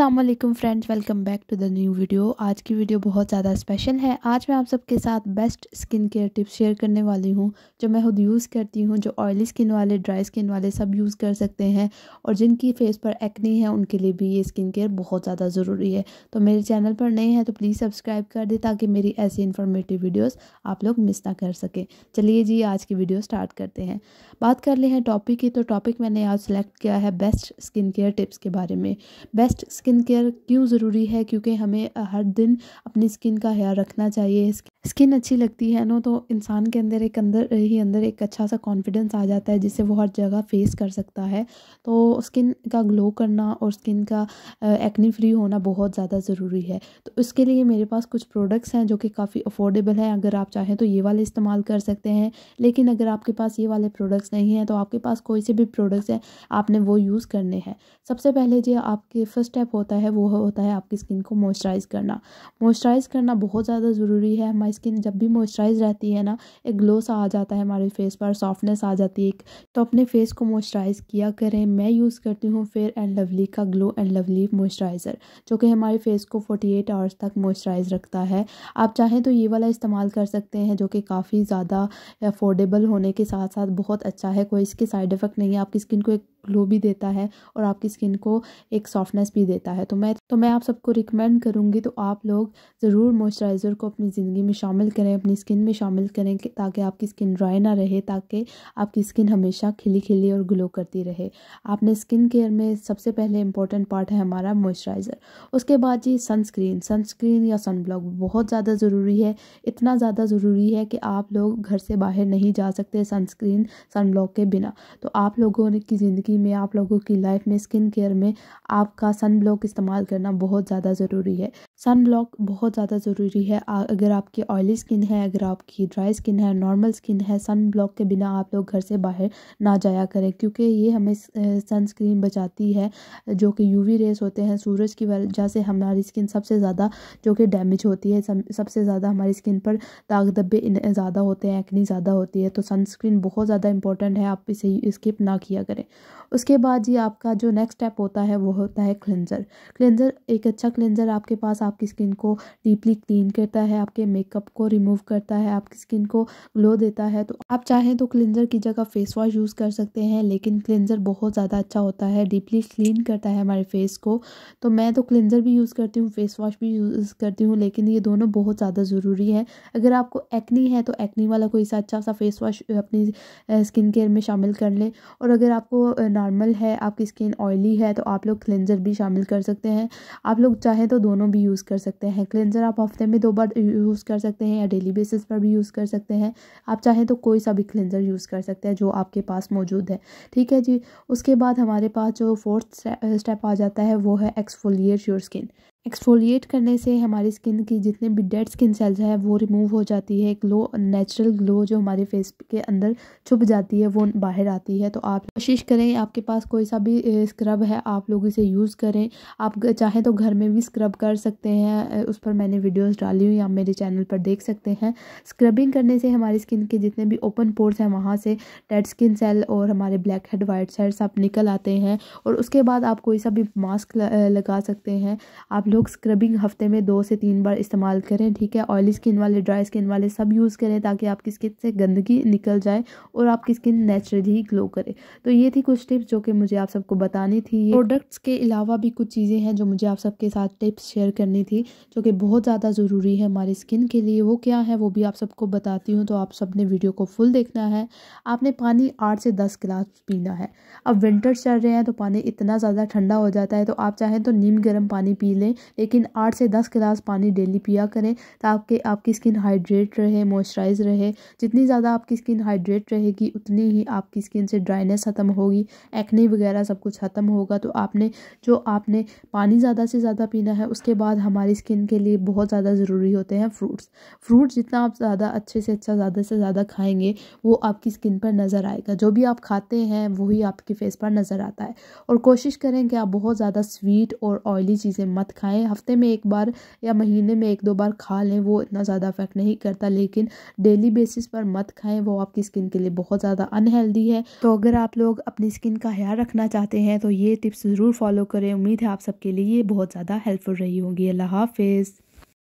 Aslam friends welcome back to the new video आज की video बहुत ज़्यादा स्पेशल है आज मैं आप सबके साथ best skin care tips share करने वाली हूँ जो मैं खुद यूज़ करती हूँ जो ऑयली स्किन वाले ड्राई स्किन वाले सब यूज़ कर सकते हैं और जिनकी फेस पर एक्नी है उनके लिए भी ये स्किन केयर बहुत ज़्यादा ज़रूरी है तो मेरे चैनल पर नए हैं तो प्लीज़ सब्सक्राइब कर दें ताकि मेरी ऐसी इन्फॉर्मेटिव वीडियोज़ आप लोग मिस ना कर सकें चलिए जी आज की वीडियो स्टार्ट करते हैं बात कर ले हैं टॉपिक की तो टॉपिक मैंने आज सेलेक्ट किया है बेस्ट स्किन केयर टिप्स के बारे में बेस्ट स्किन केयर क्यों ज़रूरी है क्योंकि हमें हर दिन अपनी स्किन का ख्याल रखना चाहिए स्किन अच्छी लगती है ना तो इंसान के अंदर एक अंदर ही अंदर एक अच्छा सा कॉन्फिडेंस आ जाता है जिससे वो हर जगह फेस कर सकता है तो स्किन का ग्लो करना और स्किन का एक्नी फ्री होना बहुत ज़्यादा ज़रूरी है तो उसके लिए मेरे पास कुछ प्रोडक्ट्स हैं जो कि काफ़ी अफोर्डेबल हैं अगर आप चाहें तो ये वाले इस्तेमाल कर सकते हैं लेकिन अगर आपके पास ये वाले प्रोडक्ट्स नहीं हैं तो आपके पास कोई से भी प्रोडक्ट्स हैं आपने वो यूज़ करने हैं सबसे पहले जो आपके फर्स्ट स्टेप होता है वो होता है आपकी स्किन को मॉइस्चराइज़ करना मॉइस्चराइज़ करना बहुत ज़्यादा ज़रूरी है हमारी स्किन जब भी मॉइस्चराइज रहती है ना एक ग्लो सा आ जाता है हमारे फेस पर सॉफ्टनेस आ जाती है तो अपने फेस को मॉइस्चराइज किया करें मैं यूज़ करती हूँ फेयर एंड लवली का ग्लो एंड लवली मॉइस्चराइज़र जो कि हमारे फेस को 48 आवर्स तक मॉइस्चराइज रखता है आप चाहें तो ये वाला इस्तेमाल कर सकते हैं जो कि काफ़ी ज़्यादा अफोर्डेबल होने के साथ साथ बहुत अच्छा है कोई इसके साइड इफ़ेक्ट नहीं है आपकी स्किन को एक ग्लो भी देता है और आपकी स्किन को एक सॉफ्टनेस भी देता है तो मैं तो मैं आप सबको रिकमेंड करूँगी तो आप लोग ज़रूर मॉइस्चराइज़र को अपनी ज़िंदगी में शामिल करें अपनी स्किन में शामिल करें ताकि आपकी स्किन ड्राई ना रहे ताकि आपकी स्किन हमेशा खिली खिली और ग्लो करती रहे आपने स्किन केयर में सबसे पहले इंपॉर्टेंट पार्ट है हमारा मॉइस्चराइज़र उसके बाद जी सनस्क्रीन सनस्क्रीन या ब्लॉक बहुत ज़्यादा ज़रूरी है इतना ज़्यादा ज़रूरी है कि आप लोग घर से बाहर नहीं जा सकते सनस्क्रीन सनब्लॉक के बिना तो आप लोगों की ज़िंदगी में आप लोगों की लाइफ में स्किन केयर में आपका सन ब्लॉक इस्तेमाल करना बहुत ज़्यादा ज़रूरी है सन ब्लॉक बहुत ज़्यादा ज़रूरी है अगर आपकी ऑयली स्किन है अगर आपकी ड्राई स्किन है नॉर्मल स्किन है सन ब्लॉक के बिना आप लोग घर से बाहर ना जाया करें क्योंकि ये हमें सनस्क्रीन बचाती है जो कि यूवी रेस होते हैं सूरज की वजह से हमारी स्किन सबसे ज़्यादा जो कि डैमेज होती है सबसे ज़्यादा हमारी स्किन पर दाग धब्बे ज़्यादा होते हैं एक्नी ज़्यादा होती है तो सनस्क्रीन बहुत ज़्यादा इंपॉर्टेंट है आप इसे स्किप ना किया करें उसके बाद जी आपका जो नेक्स्ट स्टेप होता है वो होता है क्लिनज़र क्लिनज़र एक अच्छा क्लिनज़र आपके पास आपकी स्किन को डीपली क्लीन करता है आपके मेकअप को रिमूव करता है आपकी स्किन को ग्लो देता है तो आप चाहें तो क्लिनज़र की जगह फेस वॉश यूज़ कर सकते हैं लेकिन क्लिनज़र बहुत ज़्यादा अच्छा होता है डीपली क्लीन करता है हमारे फेस को तो मैं तो क्लिनज़र भी यूज़ करती हूँ फेस वॉश भी यूज़ करती हूँ लेकिन ये दोनों बहुत ज़्यादा ज़रूरी है अगर आपको एक्नी है तो एक्नी वाला कोई सा अच्छा सा फेस वॉश अपनी स्किन केयर में शामिल कर लें और अगर आपको नॉर्मल है आपकी स्किन ऑयली है तो आप लोग क्लेंजर भी शामिल कर सकते हैं आप लोग चाहें तो दोनों भी यूज़ कर सकते हैं क्लेंजर आप हफ्ते में दो बार यूज़ कर सकते हैं या डेली बेसिस पर भी यूज़ कर सकते हैं आप चाहें तो कोई सा भी क्लेंजर यूज़ कर सकते हैं जो आपके पास मौजूद है ठीक है जी उसके बाद हमारे पास जो फोर्थ स्टेप आ जाता है वो है एक्सफोलिएट योर स्किन एक्सफोलिएट करने से हमारी स्किन की जितने भी डेड स्किन सेल्स है वो रिमूव हो जाती है ग्लो नेचुरल ग्लो जो हमारे फेस के अंदर छुप जाती है वो बाहर आती है तो आप कोशिश करें आपके पास कोई सा भी स्क्रब है आप लोग इसे यूज़ करें आप चाहें तो घर में भी स्क्रब कर सकते हैं उस पर मैंने वीडियोज़ डाली हुई आप मेरे चैनल पर देख सकते हैं स्क्रबिंग करने से हमारी स्किन के जितने भी ओपन पोर्स हैं वहाँ से डेड स्किन सेल और हमारे ब्लैक हेड वाइट सेल्स आप निकल आते हैं और उसके बाद आप कोई सा भी मास्क लगा सकते हैं आप लोग लोग स्क्रबिंग हफ्ते में दो से तीन बार इस्तेमाल करें ठीक है ऑयली स्किन वाले ड्राई स्किन वाले सब यूज़ करें ताकि आपकी स्किन से गंदगी निकल जाए और आपकी स्किन नेचुरली ग्लो करे तो ये थी कुछ टिप्स जो कि मुझे आप सबको बतानी थी प्रोडक्ट्स के अलावा भी कुछ चीज़ें हैं जो मुझे आप सबके साथ टिप्स शेयर करनी थी जो कि बहुत ज़्यादा ज़रूरी है हमारी स्किन के लिए वो क्या है वो भी आप सबको बताती हूँ तो आप सब ने वीडियो को फुल देखना है आपने पानी आठ से दस गिलास पीना है अब विंटर्स चल रहे हैं तो पानी इतना ज़्यादा ठंडा हो जाता है तो आप चाहें तो नीम गर्म पानी पी लें लेकिन आठ से दस गिलास पानी डेली पिया करें ताकि आपकी स्किन हाइड्रेट रहे मॉइस्चराइज रहे जितनी ज़्यादा आपकी स्किन हाइड्रेट रहेगी उतनी ही आपकी स्किन से ड्राइनेस ख़त्म होगी एक्ने वगैरह सब कुछ ख़त्म होगा तो आपने जो आपने पानी ज़्यादा से ज़्यादा पीना है उसके बाद हमारी स्किन के लिए बहुत ज़्यादा ज़रूरी होते हैं फ्रूट्स फ्रूट्स जितना आप ज़्यादा अच्छे से अच्छा ज़्यादा से ज़्यादा खाएंगे वो आपकी स्किन पर नज़र आएगा जो भी आप खाते हैं वही आपके फेस पर नज़र आता है और कोशिश करें कि आप बहुत ज़्यादा स्वीट और ऑयली चीज़ें मत खाएँ खाएं हफ्ते में एक बार या महीने में एक दो बार खा लें वो इतना ज़्यादा इफ़ेक्ट नहीं करता लेकिन डेली बेसिस पर मत खाएं वो आपकी स्किन के लिए बहुत ज़्यादा अनहेल्दी है तो अगर आप लोग अपनी स्किन का ख्याल रखना चाहते हैं तो ये टिप्स ज़रूर फॉलो करें उम्मीद है आप सबके लिए ये बहुत ज़्यादा हेल्पफुल रही होंगी अल्लाह हाफिज़